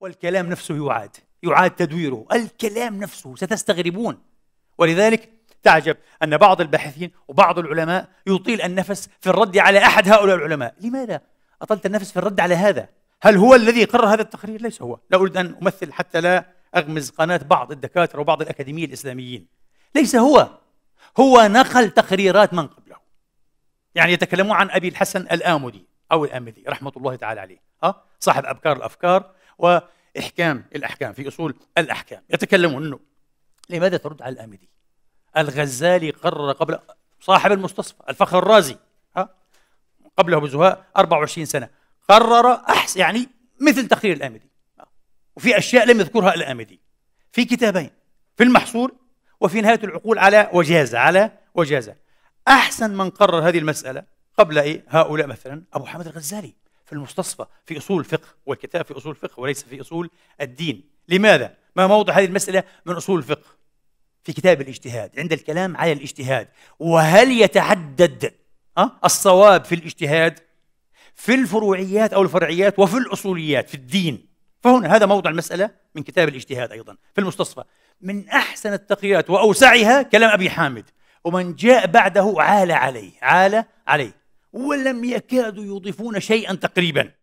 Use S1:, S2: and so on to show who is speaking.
S1: والكلام نفسه يعاد يعاد تدويره الكلام نفسه ستستغربون ولذلك تعجب أن بعض الباحثين وبعض العلماء يطيل النفس في الرد على أحد هؤلاء العلماء لماذا أطلت النفس في الرد على هذا هل هو الذي قرر هذا التقرير ليس هو لا أريد أن أمثل حتى لا أغمز قناة بعض الدكاترة وبعض الأكاديميين الإسلاميين ليس هو هو نقل تقريرات من قبله يعني يتكلمون عن أبي الحسن الآمدي أو الآمدي رحمة الله تعالى عليه أه؟ صاحب أبكار الأفكار وإحكام الأحكام في أصول الأحكام يتكلمون أنه لماذا ترد على الآمدي الغزالي قرر قبل صاحب المستصفى الفخر الرازي ها قبله بزهاء 24 سنة قرر أحس يعني مثل تقرير الآمدي وفي أشياء لم يذكرها الآمدي في كتابين في المحصول وفي نهاية العقول على وجازة على وجازة أحسن من قرر هذه المسألة قبل إيه؟ هؤلاء مثلا أبو حامد الغزالي في المستصفى في أصول الفقه والكتاب في أصول الفقه وليس في أصول الدين لماذا؟ ما موضع هذه المسألة من أصول الفقه؟ في كتاب الاجتهاد عند الكلام على الاجتهاد وهل يتعدد آه، الصواب في الاجتهاد في الفروعيات أو الفرعيات وفي الأصوليات في الدين فهنا هذا موضع المسألة من كتاب الاجتهاد أيضا في المستصفى من أحسن التقريرات وأوسعها كلام أبي حامد ومن جاء بعده عال عليه عال عليه ولم يكادوا يضيفون شيئا تقريبا